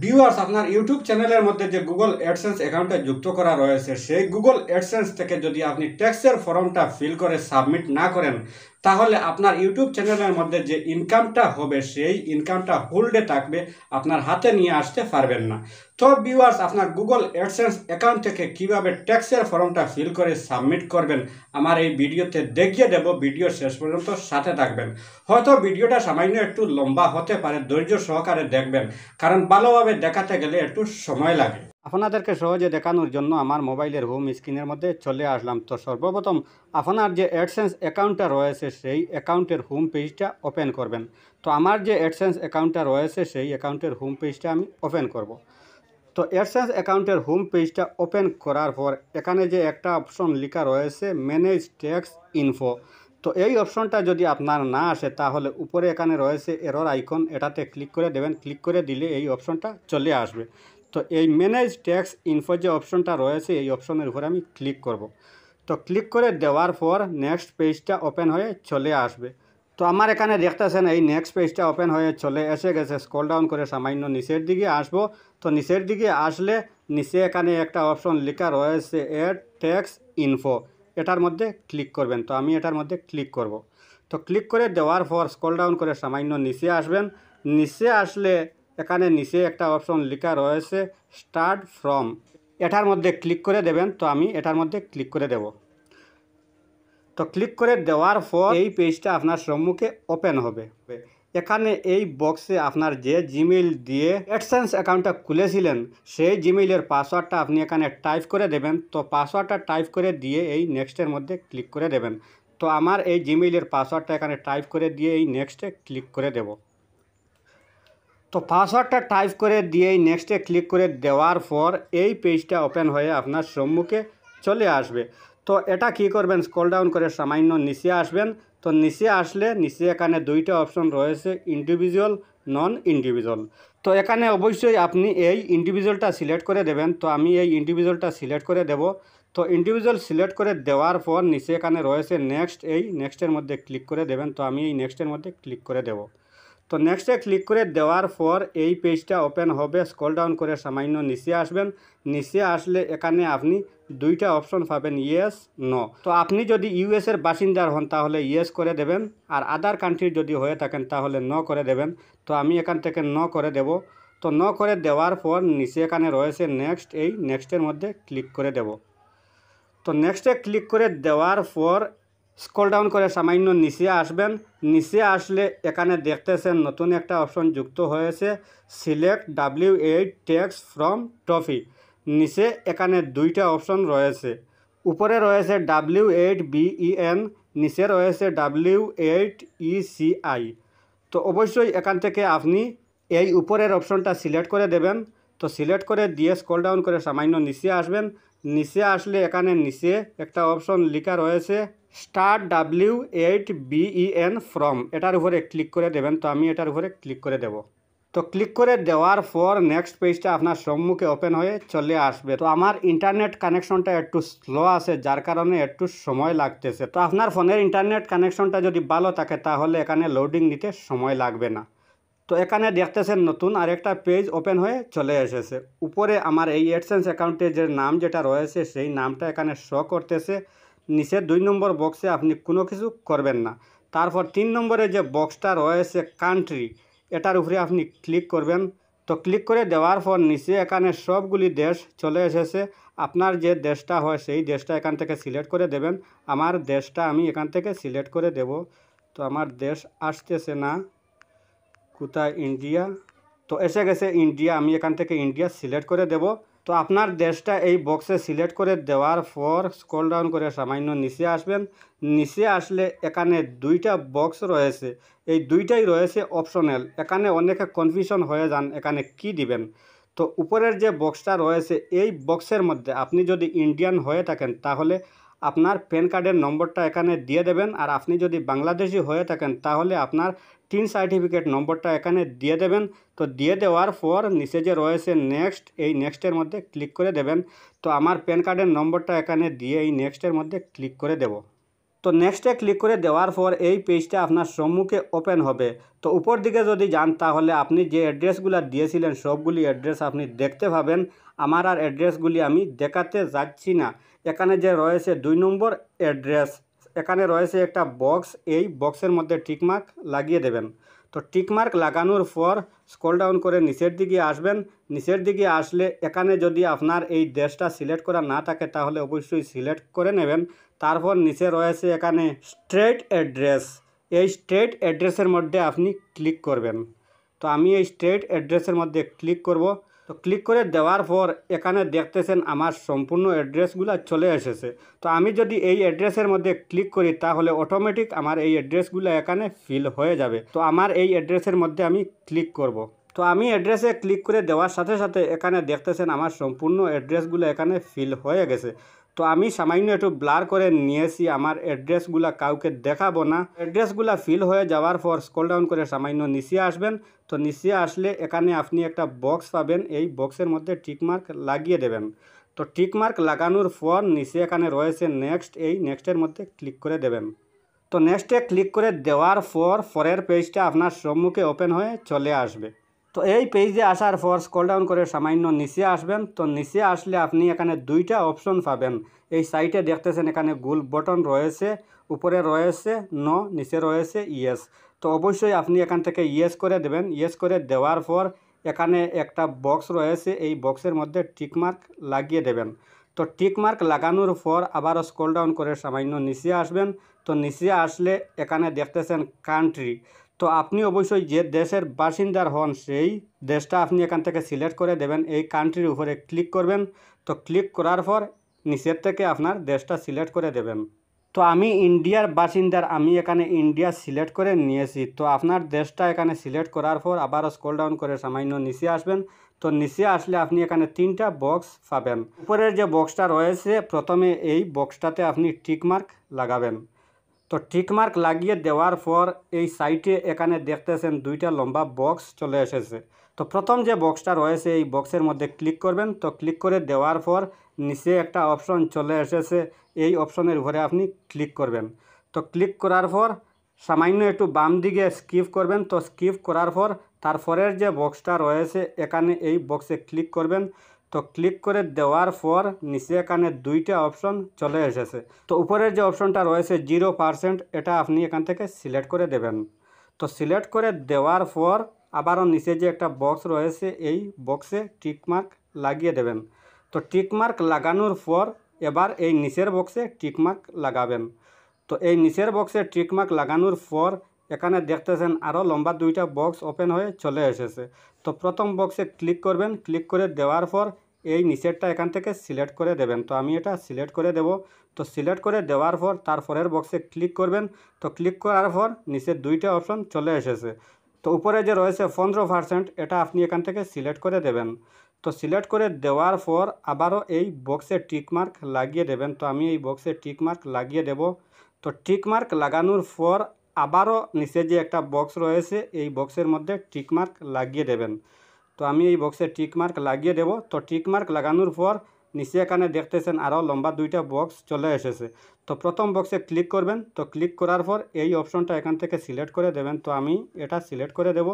Viewers আপনার YouTube চ্যানেলের মধ্যে যে গুগল অ্যাডসেন্স অ্যাকাউন্টে যুক্ত করা রয়েছে সেই গুগল অ্যাডসেন্স থেকে যদি আপনি ট্যাক্সের ফর্মটা ফিল করে সাবমিট না করেন তাহলে আপনার ইউটিউব চ্যানেলের মধ্যে যে ইনকামটা হবে সেই ইনকামটা হোল্ডে থাকবে আপনার হাতে নিয়ে আসতে পারবেন না তো ভিউয়ার্স আপনার গুগল অ্যাডসেন্স অ্যাকাউন্ট থেকে কিভাবে ট্যাক্সের ফর্মটা ফিল করে সাবমিট করবেন আমার এই ভিডিওতে দেখিয়ে দেব ভিডিও শেষ পর্যন্ত সাথে থাকবেন হয়তো ভিডিওটা সামান্য একটু লম্বা হতে পারে ধৈর্য সহকারে দেখবেন কারণ ভালোভাবে দেখাতে গেলে একটু সময় লাগে আপনাদেরকে সহজে দেখানোর জন্য আমার মোবাইলের হোম স্ক্রিনের মধ্যে চলে আসলাম তো সর্বপ্রথম আপনার যে অ্যাডসেন্স অ্যাকাউন্টটা রয়েছে সেই অ্যাকাউন্টের হোম পেজটা ওপেন করবেন তো আমার যে অ্যাডসেন্স অ্যাকাউন্টটা রয়েছে সেই অ্যাকাউন্টের হোম পেজটা আমি ওপেন করব। তো অ্যাডসেন্স অ্যাকাউন্টের হোম পেজটা ওপেন করার পর এখানে যে একটা অপশন লেখা রয়েছে ম্যানেজ ট্যাক্স ইনফো তো এই অপশনটা যদি আপনার না আসে তাহলে উপরে এখানে রয়েছে এরর আইকন এটাতে ক্লিক করে দেবেন ক্লিক করে দিলে এই অপশনটা চলে আসবে তো এই ম্যানেজ ট্যাক্স ইনফো যে অপশনটা রয়েছে এই অপশনের উপরে আমি ক্লিক করব। তো ক্লিক করে দেওয়ার পর নেক্সট পেজটা ওপেন হয়ে চলে আসবে তো আমার এখানে দেখতেছেন এই নেক্সট পেজটা ওপেন হয়ে চলে এসে গেছে স্কল ডাউন করে সামান্য নিচের দিকে আসবো তো নিচের দিকে আসলে নিচে এখানে একটা অপশন লেখা রয়েছে এড ট্যাক্স ইনফো এটার মধ্যে ক্লিক করবেন তো আমি এটার মধ্যে ক্লিক করব। তো ক্লিক করে দেওয়ার পর স্কল ডাউন করে সামান্য নিচে আসবেন নিচে আসলে এখানে নিচে একটা অপশন লেখা রয়েছে স্টার্ট ফ্রম এটার মধ্যে ক্লিক করে দেবেন তো আমি এটার মধ্যে ক্লিক করে দেব তো ক্লিক করে দেওয়ার পর এই পেজটা আপনার সম্মুখে ওপেন হবে এখানে এই বক্সে আপনার যে জিমেইল দিয়ে অ্যাডসেন্স অ্যাকাউন্টটা খুলেছিলেন সেই জিমেইলের পাসওয়ার্ডটা আপনি এখানে টাইপ করে দেবেন তো পাসওয়ার্ডটা টাইপ করে দিয়ে এই নেক্সটের মধ্যে ক্লিক করে দেবেন তো আমার এই জিমেইলের পাসওয়ার্ডটা এখানে টাইপ করে দিয়ে এই নেক্সটে ক্লিক করে দেবো তো পাসওয়ার্ডটা টাইপ করে দিয়ে নেক্সটে ক্লিক করে দেওয়ার পর এই পেজটা ওপেন হয়ে আপনার সম্মুখে চলে আসবে তো এটা কি করবেন স্কল ডাউন করে সামান্য নিচে আসবেন তো নিচে আসলে নিচে এখানে দুইটা অপশন রয়েছে ইন্ডিভিজুয়াল নন ইন্ডিভিজুয়াল তো এখানে অবশ্যই আপনি এই ইন্ডিভিজুয়ালটা সিলেক্ট করে দেবেন তো আমি এই ইন্ডিভিজুয়ালটা সিলেক্ট করে দেব তো ইন্ডিভিজুয়াল সিলেক্ট করে দেওয়ার পর নিচে এখানে রয়েছে নেক্সট এই নেক্সটের মধ্যে ক্লিক করে দেবেন তো আমি এই নেক্সটের মধ্যে ক্লিক করে দেবো তো নেক্সটে ক্লিক করে দেওয়ার পর এই পেজটা ওপেন হবে স্কল ডাউন করে সামান্য নিচে আসবেন নিচে আসলে এখানে আপনি দুইটা অপশন পাবেন ইয়েস নো তো আপনি যদি ইউএস এর বাসিন্দার হন তাহলে ইয়েস করে দেবেন আর আদার কান্ট্রির যদি হয়ে থাকেন তাহলে ন করে দেবেন তো আমি এখান থেকে ন করে দেব তো ন করে দেওয়ার পর নিচে এখানে রয়েছে নেক্সট এই নেক্সটের মধ্যে ক্লিক করে দেব তো নেক্সটে ক্লিক করে দেওয়ার পর স্কল ডাউন করে সামান্য নিচে আসবেন নিচে আসলে এখানে দেখতেছেন নতুন একটা অপশন যুক্ত হয়েছে select W eight tax form ট্রফি নিচে এখানে দুইটা অপশন রয়েছে উপরে রয়েছে ডাব্লিউ এইট বিএন নিচে রয়েছে ডাব্লিউ এইট ইসিআই তো অবশ্যই এখান থেকে আপনি এই উপরের অপশনটা সিলেক্ট করে দেবেন তো সিলেক্ট করে দিয়ে স্কল ডাউন করে সামান্য নিচে আসবেন নিচে আসলে এখানে নিচে একটা অপশন লেখা রয়েছে start W eight BN form এটার উপরে ক্লিক করে দেবেন তো আমি এটার উপরে ক্লিক করে দেব তো ক্লিক করে দেওয়ার পর নেক্সট পেজটা আপনার সম্মুখে ওপেন হয়ে চলে আসবে তো আমার ইন্টারনেট কানেকশনটা একটু স্লো আছে যার কারণে একটু সময় লাগতেছে তো আপনার ফোনের ইন্টারনেট কানেকশনটা যদি ভালো থাকে তাহলে এখানে লোডিং নিতে সময় লাগবে না তো এখানে দেখতেছেন নতুন আরেকটা পেজ ওপেন হয়ে চলে এসেছে উপরে আমার এই এডসেন্স অ্যাকাউন্টে যে নাম যেটা রয়েছে সেই নামটা এখানে শো করতেছে নিচে দুই নম্বর বক্সে আপনি কোনো কিছু করবেন না তারপর তিন নম্বরে যে বক্সটা রয়েছে কান্ট্রি এটার উপরে আপনি ক্লিক করবেন তো ক্লিক করে দেওয়ার পর নিচে এখানে সবগুলি দেশ চলে এসেছে আপনার যে দেশটা হয় সেই দেশটা এখান থেকে সিলেক্ট করে দেবেন আমার দেশটা আমি এখান থেকে সিলেক্ট করে দেব তো আমার দেশ আসতেছে না কোথায় ইন্ডিয়া তো এসে গেছে ইন্ডিয়া আমি এখান থেকে ইন্ডিয়া সিলেক্ট করে দেব তো আপনার দেশটা এই বক্সে সিলেক্ট করে দেওয়ার পর স্কল ডাউন করে সামান্য নিচে আসবেন নিচে আসলে এখানে দুইটা বক্স রয়েছে এই দুইটাই রয়েছে অপশনাল এখানে অনেকে কনফিউশন হয়ে যান এখানে কি দিবেন তো উপরের যে বক্সটা রয়েছে এই বক্সের মধ্যে আপনি যদি ইন্ডিয়ান হয়ে থাকেন তাহলে আপনার প্যান কার্ডের নম্বরটা এখানে দিয়ে দেবেন আর আপনি যদি বাংলাদেশি হয়ে থাকেন তাহলে আপনার তিন সার্টিফিকেট নম্বরটা এখানে দিয়ে দেবেন তো দিয়ে দেওয়ার পর নিচে যে রয়েছে নেক্সট এই নেক্সটের মধ্যে ক্লিক করে দেবেন তো আমার প্যান কার্ডের নম্বরটা এখানে দিয়ে এই নেক্সটের মধ্যে ক্লিক করে দেব তো নেক্সটে ক্লিক করে দেওয়ার পর এই পেজটা আপনার সম্মুখে ওপেন হবে তো উপর দিকে যদি যান তাহলে আপনি যে অ্যাড্রেসগুলো দিয়েছিলেন সবগুলি অ্যাড্রেস আপনি দেখতে পাবেন আমার আর অ্যাড্রেসগুলি আমি দেখাতে যাচ্ছি না এখানে যে রয়েছে দুই নম্বর অ্যাড্রেস এখানে রয়েছে একটা বক্স এই বক্সের মধ্যে টিকমার্ক লাগিয়ে দেবেন তো টিকমার্ক লাগানোর পর স্কল ডাউন করে নিচের দিকে আসবেন নিচের দিকে আসলে এখানে যদি আপনার এই দেশটা সিলেক্ট করা না থাকে তাহলে অবশ্যই সিলেক্ট করে নেবেন তারপর নিচে রয়েছে এখানে স্ট্রেট অ্যাড্রেস এই স্ট্রেট অ্যাড্রেসের মধ্যে আপনি ক্লিক করবেন তো আমি এই স্ট্রেট অ্যাড্রেসের মধ্যে ক্লিক করব তো ক্লিক করে দেওয়ার পর এখানে দেখতেছেন আমার সম্পূর্ণ অ্যাড্রেসগুলো চলে এসেছে তো আমি যদি এই অ্যাড্রেসের মধ্যে ক্লিক করি তাহলে অটোমেটিক আমার এই অ্যাড্রেসগুলো এখানে ফিল হয়ে যাবে তো আমার এই অ্যাড্রেসের মধ্যে আমি ক্লিক করব। তো আমি অ্যাড্রেসে ক্লিক করে দেওয়ার সাথে সাথে এখানে দেখতেছেন আমার সম্পূর্ণ অ্যাড্রেসগুলো এখানে ফিল হয়ে গেছে তো আমি সামান্য একটু ব্লার করে নিয়েছি আমার অ্যাড্রেসগুলা কাউকে দেখাবো না অ্যাড্রেসগুলা ফিল হয়ে যাওয়ার পর স্কল ডাউন করে সামান্য নিচে আসবেন তো নিচে আসলে এখানে আপনি একটা বক্স পাবেন এই বক্সের মধ্যে টিকমার্ক লাগিয়ে দেবেন তো টিকমার্ক লাগানোর পর নিচে এখানে রয়েছে নেক্সট এই নেক্সটের মধ্যে ক্লিক করে দেবেন তো নেক্সটে ক্লিক করে দেওয়ার পর পরের পেজটা আপনার সম্মুখে ওপেন হয়ে চলে আসবে তো এই পেজে আসার পর স্কল ডাউন করে সামান্য নিচে আসবেন তো নিচে আসলে আপনি এখানে দুইটা অপশন পাবেন এই সাইটে দেখতেছেন এখানে গুল বটন রয়েছে উপরে রয়েছে নো নিচে রয়েছে ইয়েস তো অবশ্যই আপনি এখান থেকে ইয়েস করে দেবেন ইয়েস করে দেওয়ার পর এখানে একটা বক্স রয়েছে এই বক্সের মধ্যে টিকমার্ক লাগিয়ে দেবেন তো টিকমার্ক লাগানোর পর আবারও স্কল ডাউন করে সামান্য নিচে আসবেন তো নিচে আসলে এখানে দেখতেছেন কান্ট্রি তো আপনি অবশ্যই যে দেশের বাসিন্দার হন সেই দেশটা আপনি এখান থেকে সিলেক্ট করে দেবেন এই কান্ট্রির উপরে ক্লিক করবেন তো ক্লিক করার পর নিচের থেকে আপনার দেশটা সিলেক্ট করে দেবেন তো আমি ইন্ডিয়ার বাসিন্দার আমি এখানে ইন্ডিয়া সিলেক্ট করে নিয়েছি তো আপনার দেশটা এখানে সিলেক্ট করার পর আবার স্কোল ডাউন করে সামান্য নিচে আসবেন তো নিচে আসলে আপনি এখানে তিনটা বক্স পাবেন উপরের যে বক্সটা রয়েছে প্রথমে এই বক্সটাতে আপনি টিকমার্ক লাগাবেন তো টিকমার্ক লাগিয়ে দেওয়ার পর এই সাইটে এখানে দেখতেছেন দুইটা লম্বা বক্স চলে এসেছে তো প্রথম যে বক্সটা রয়েছে এই বক্সের মধ্যে ক্লিক করবেন তো ক্লিক করে দেওয়ার পর নিচে একটা অপশন চলে এসেছে এই অপশনের উপরে আপনি ক্লিক করবেন তো ক্লিক করার পর সামান্য একটু বাম দিকে স্কিপ করবেন তো স্কিপ করার পর তারপরের যে বক্সটা রয়েছে এখানে এই বক্সে ক্লিক করবেন তো ক্লিক করে দেওয়ার পর নিচে এখানে দুইটা অপশন চলে এসেছে তো উপরের যে অপশনটা রয়েছে জিরো পার্সেন্ট এটা আপনি এখান থেকে সিলেক্ট করে দেবেন তো সিলেক্ট করে দেওয়ার পর আবারও নিচে যে একটা বক্স রয়েছে এই বক্সে টিকমার্ক লাগিয়ে দেবেন তো টিকমার্ক লাগানোর পর এবার এই নিচের বক্সে টিকমার্ক লাগাবেন তো এই নিচের বক্সে টিকমার্ক লাগানোর পর এখানে দেখতেছেন আরও লম্বা দুইটা বক্স ওপেন হয়ে চলে এসেছে তো প্রথম বক্সে ক্লিক করবেন ক্লিক করে দেওয়ার পর এই নিচেরটা এখান থেকে সিলেক্ট করে দেবেন তো আমি এটা সিলেক্ট করে দেব তো সিলেক্ট করে দেওয়ার পর তারপরের বক্সে ক্লিক করবেন তো ক্লিক করার পর নিচের দুইটা অপশন চলে এসেছে তো উপরে যে রয়েছে পনেরো পার্সেন্ট এটা আপনি এখান থেকে সিলেক্ট করে দেবেন তো সিলেক্ট করে দেওয়ার পর আবারও এই বক্সে টিকমার্ক লাগিয়ে দেবেন তো আমি এই বক্সে টিকমার্ক লাগিয়ে দেব তো টিকমার্ক লাগানোর পর আবারও নিচে যে একটা বক্স রয়েছে এই বক্সের মধ্যে টিকমার্ক লাগিয়ে দেবেন তো আমি এই বক্সে টিক মার্ক লাগিয়ে দেব তো টিক মার্ক লাগানোর পর নিচে এখানে দেখতেছেন আরও লম্বা দুইটা বক্স চলে এসেছে তো প্রথম বক্সে ক্লিক করবেন তো ক্লিক করার পর এই অপশনটা এখান থেকে সিলেক্ট করে দেবেন তো আমি এটা সিলেক্ট করে দেব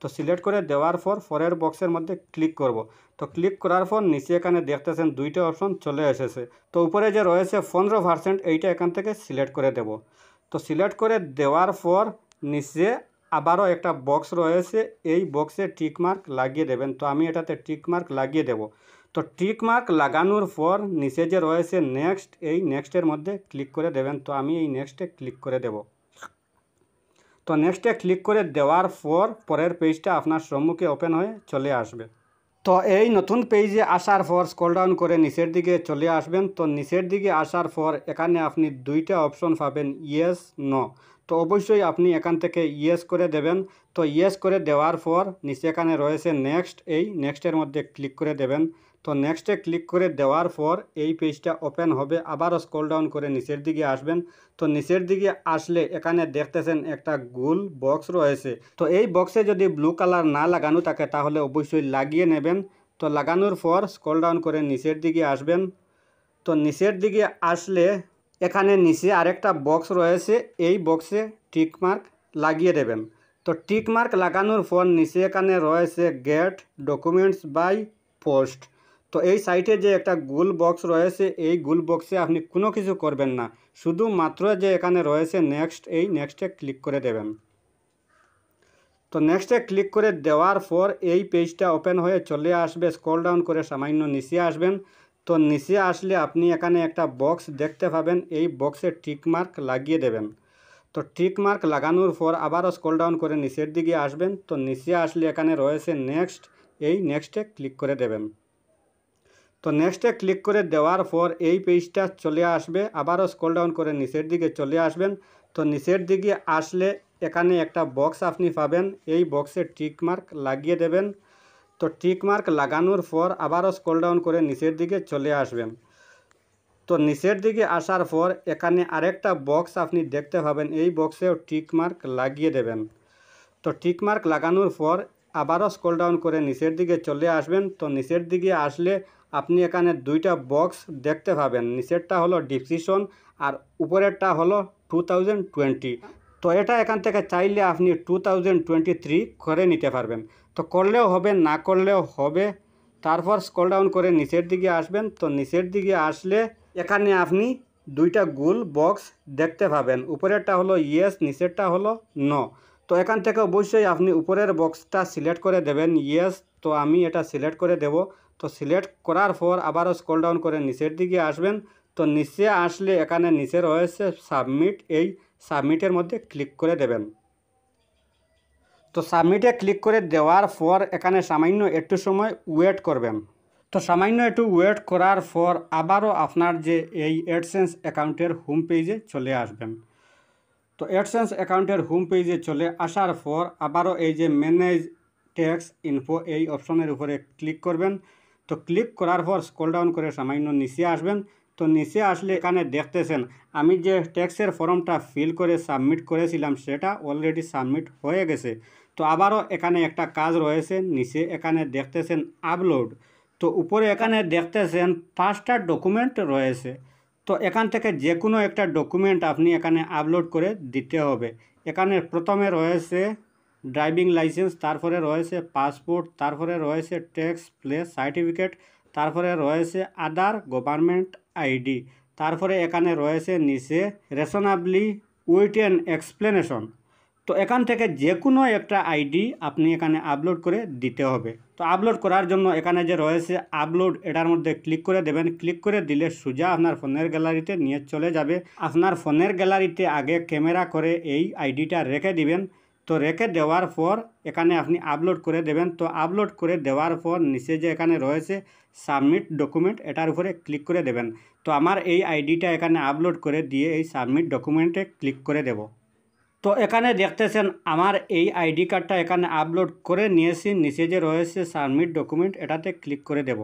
তো সিলেক্ট করে দেওয়ার পর পরের বক্সের মধ্যে ক্লিক করব তো ক্লিক করার পর নিচে এখানে দেখতেছেন দুইটা অপশন চলে এসেছে তো উপরে যে রয়েছে পনেরো পার্সেন্ট এইটা এখান থেকে সিলেক্ট করে দেব তো সিলেক্ট করে দেওয়ার পর নিচে আবারও একটা বক্স রয়েছে এই বক্সে টিকমার্ক লাগিয়ে দেবেন তো আমি এটাতে টিকমার্ক লাগিয়ে দেব তো টিকমার্ক লাগানোর পর নিচে যে রয়েছে নেক্সট এই নেক্সটের মধ্যে ক্লিক করে দেবেন তো আমি এই নেক্সটে ক্লিক করে দেব তো নেক্সটে ক্লিক করে দেওয়ার পর পরের পেজটা আপনার সম্মুখে ওপেন হয়ে চলে আসবে তো এই নতুন পেজে আসার পর স্কল ডাউন করে নিচের দিকে চলে আসবেন তো নিচের দিকে আসার পর এখানে আপনি দুইটা অপশন পাবেন ইয়েস নো তো অবশ্যই আপনি এখান থেকে ইয়েস করে দেবেন তো ইয়েস করে দেওয়ার পর নিচে এখানে রয়েছে নেক্সট এই নেক্সটের মধ্যে ক্লিক করে দেবেন তো নেক্সটে ক্লিক করে দেওয়ার পর এই পেজটা ওপেন হবে আবারও স্কোল ডাউন করে নিচের দিকে আসবেন তো নিচের দিকে আসলে এখানে দেখতেছেন একটা গোল বক্স রয়েছে তো এই বক্সে যদি ব্লু কালার না লাগানো থাকে তাহলে অবশ্যই লাগিয়ে নেবেন তো লাগানোর পর স্কোল ডাউন করে নিচের দিকে আসবেন তো নিচের দিকে আসলে এখানে নিচে আরেকটা বক্স রয়েছে এই বক্সে টিকমার্ক লাগিয়ে দেবেন তো টিকমার্ক লাগানোর পর নিচে এখানে রয়েছে গেট ডকুমেন্টস বাই পোস্ট তো এই সাইটে যে একটা গুল বক্স রয়েছে এই গুল বক্সে আপনি কোনো কিছু করবেন না শুধু মাত্র যে এখানে রয়েছে নেক্সট এই নেক্সটে ক্লিক করে দেবেন তো নেক্সটে ক্লিক করে দেওয়ার পর এই পেজটা ওপেন হয়ে চলে আসবে স্ক্রল ডাউন করে সামান্য নিচে আসবেন তো নিচে আসলে আপনি এখানে একটা বক্স দেখতে পাবেন এই বক্সে টিকমার্ক লাগিয়ে দেবেন তো টিকমার্ক লাগানোর পর আবারও স্কল ডাউন করে নিচের দিকে আসবেন তো নিচে আসলে এখানে রয়েছে নেক্সট এই নেক্সটে ক্লিক করে দেবেন তো নেক্সটে ক্লিক করে দেওয়ার পর এই পেজটা চলে আসবে আবারও স্কল ডাউন করে নিচের দিকে চলে আসবেন তো নিচের দিকে আসলে এখানে একটা বক্স আপনি পাবেন এই বক্সে টিকমার্ক লাগিয়ে দেবেন তো টিক মার্ক লাগানোর পর আবারও স্কোল ডাউন করে নিচের দিকে চলে আসবেন তো নিচের দিকে আসার পর এখানে আরেকটা বক্স আপনি দেখতে পাবেন এই বক্সেও টিক মার্ক লাগিয়ে দেবেন তো টিক মার্ক লাগানোর পর আবারও স্কোল ডাউন করে নিচের দিকে চলে আসবেন তো নিচের দিকে আসলে আপনি এখানে দুইটা বক্স দেখতে পাবেন নিচেরটা হলো ডিসিশন আর উপরেরটা হলো টু তো এটা এখান থেকে চাইলে আপনি টু করে নিতে পারবেন তো করলেও হবে না করলেও হবে তারপর স্কল ডাউন করে নিচের দিকে আসবেন তো নিচের দিকে আসলে এখানে আপনি দুইটা গুল বক্স দেখতে পাবেন উপরেরটা হলো ইয়েস নিচেরটা হলো নো তো এখান থেকে অবশ্যই আপনি উপরের বক্সটা সিলেক্ট করে দেবেন ইয়েস তো আমি এটা সিলেক্ট করে দেব তো সিলেক্ট করার পর আবারও স্কল ডাউন করে নিচের দিকে আসবেন তো নিচে আসলে এখানে নিচে রয়েছে সাবমিট এই সাবমিটের মধ্যে ক্লিক করে দেবেন তো সাবমিটে ক্লিক করে দেওয়ার পর এখানে সামান্য একটু সময় ওয়েট করবেন তো সামান্য একটু ওয়েট করার পর আবারও আপনার যে এই এডসেন্স অ্যাকাউন্টের হোম পেজে চলে আসবেন তো এডসেন্স অ্যাকাউন্টের হোম পেজে চলে আসার পর আবারও এই যে ম্যানেজ ট্যাক্স ইনফো এই অপশনের উপরে ক্লিক করবেন তো ক্লিক করার পর স্কোল ডাউন করে সামান্য নিচে আসবেন তো নিচে আসলে এখানে দেখতেছেন আমি যে ট্যাক্সের ফর্মটা ফিল করে সাবমিট করেছিলাম সেটা অলরেডি সাবমিট হয়ে গেছে তো আবারও এখানে একটা কাজ রয়েছে নিচে এখানে দেখতেছেন আপলোড তো উপরে এখানে দেখতেছেন পাঁচটা ডকুমেন্ট রয়েছে তো এখান থেকে যে কোনো একটা ডকুমেন্ট আপনি এখানে আপলোড করে দিতে হবে এখানে প্রথমে রয়েছে ড্রাইভিং লাইসেন্স তারপরে রয়েছে পাসপোর্ট তারপরে রয়েছে ট্যাক্স প্লেস সার্টিফিকেট তারপরে রয়েছে আদার গভর্নমেন্ট আইডি তারপরে এখানে রয়েছে নিচে রেশনাবলি উইথ অ্যান এক্সপ্লেনেশন তো এখান থেকে যে কোনো একটা আইডি আপনি এখানে আপলোড করে দিতে হবে তো আপলোড করার জন্য এখানে যে রয়েছে আপলোড এটার মধ্যে ক্লিক করে দেবেন ক্লিক করে দিলে সোজা আপনার ফোনের গ্যালারিতে নিয়ে চলে যাবে আপনার ফোনের গ্যালারিতে আগে ক্যামেরা করে এই আইডিটা রেখে দিবেন তো রেখে দেওয়ার পর এখানে আপনি আপলোড করে দেবেন তো আপলোড করে দেওয়ার পর নিচে যে এখানে রয়েছে সাবমিট ডকুমেন্ট এটার উপরে ক্লিক করে দেবেন তো আমার এই আইডিটা এখানে আপলোড করে দিয়ে এই সাবমিট ডকুমেন্টে ক্লিক করে দেব তো এখানে দেখতেছেন আমার এই আইডি কার্ডটা এখানে আপলোড করে নিয়েছি নিচে যে রয়েছে সাবমিট ডকুমেন্ট এটাতে ক্লিক করে দেব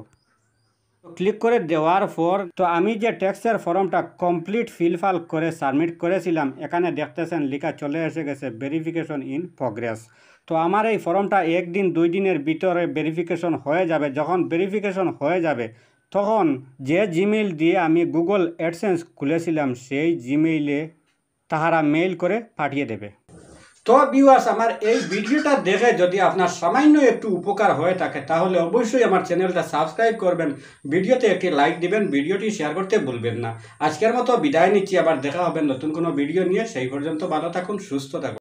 ক্লিক করে দেওয়ার পর তো আমি যে ট্যাক্সের ফর্মটা কমপ্লিট ফিলফাল করে সাবমিট করেছিলাম এখানে দেখতেছেন লেখা চলে এসে গেছে ভেরিফিকেশন ইন প্রোগ্রেস তো আমার এই ফর্মটা একদিন দুই দিনের ভিতরে ভেরিফিকেশন হয়ে যাবে যখন ভেরিফিকেশন হয়ে যাবে তখন যে জিমেইল দিয়ে আমি গুগল অ্যাডসেন্স খুলেছিলাম সেই জিমেইলে তাহারা মেইল করে পাঠিয়ে দেবে তো বিওয়াস আমার এই ভিডিওটা দেখে যদি আপনার সামান্য একটু উপকার হয়ে থাকে তাহলে অবশ্যই আমার চ্যানেলটা সাবস্ক্রাইব করবেন ভিডিওতে একটি লাইক দিবেন ভিডিওটি শেয়ার করতে ভুলবেন না আজকের মতো বিদায় নিচ্ছি আবার দেখা হবে নতুন কোনো ভিডিও নিয়ে সেই পর্যন্ত ভালো থাকুন সুস্থ থাকুন